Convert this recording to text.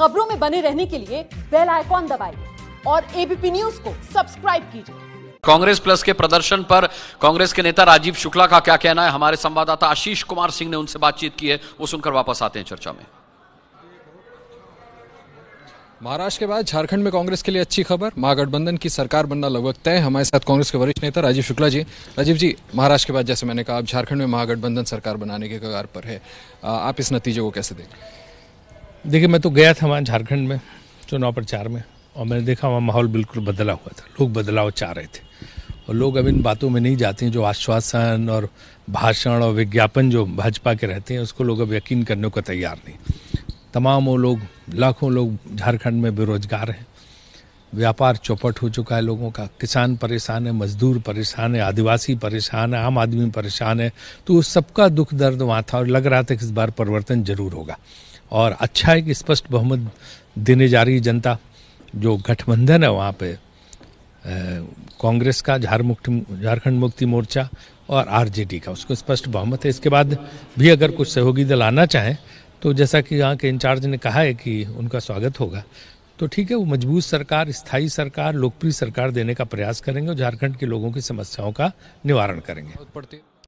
खबरों में बने रहने के लिए बेल आइकॉन दबाइए और एबीपी न्यूज को सब्सक्राइब कीजिए कांग्रेस प्लस के प्रदर्शन पर कांग्रेस के नेता राजीव शुक्ला का क्या कहना है हमारे संवाददाता आशीष कुमार सिंह ने उनसे बातचीत की है वो सुनकर वापस आते हैं चर्चा में महाराष्ट्र के बाद झारखंड में कांग्रेस के लिए अच्छी खबर महागठबंधन की सरकार बनना लगभग तय हमारे साथ कांग्रेस के वरिष्ठ नेता राजीव शुक्ला जी राजीव जी महाराष्ट्र के बाद जैसे मैंने कहा आप झारखंड में महागठबंधन सरकार बनाने के कगार पर है आप इस नतीजे को कैसे देखें देखिए मैं तो गया था वहाँ झारखंड में चुनाव प्रचार में और मैंने देखा वहाँ माहौल बिल्कुल बदला हुआ था लोग बदलाव चाह रहे थे और लोग अब इन बातों में नहीं जाते हैं जो आश्वासन और भाषण और विज्ञापन जो भाजपा के रहते हैं उसको लोग अब यकीन करने को तैयार नहीं तमाम वो लोग लाखों लोग झारखंड में बेरोजगार हैं व्यापार चौपट हो चुका है लोगों का किसान परेशान है मजदूर परेशान है आदिवासी परेशान है आम आदमी परेशान है तो उस सबका दुख दर्द वहाँ था और लग रहा था कि इस बार परिवर्तन जरूर होगा और अच्छा है कि स्पष्ट बहुमत देने जा रही जनता जो गठबंधन है वहाँ पे कांग्रेस का झारखंड मुक्ति मोर्चा और आरजेडी का उसको स्पष्ट बहुमत है इसके बाद भी अगर कुछ सहयोगी दल आना चाहें तो जैसा कि यहाँ के इंचार्ज ने कहा है कि उनका स्वागत होगा तो ठीक है वो मजबूत सरकार स्थायी सरकार लोकप्रिय सरकार देने का प्रयास करेंगे और झारखंड के लोगों की समस्याओं का निवारण करेंगे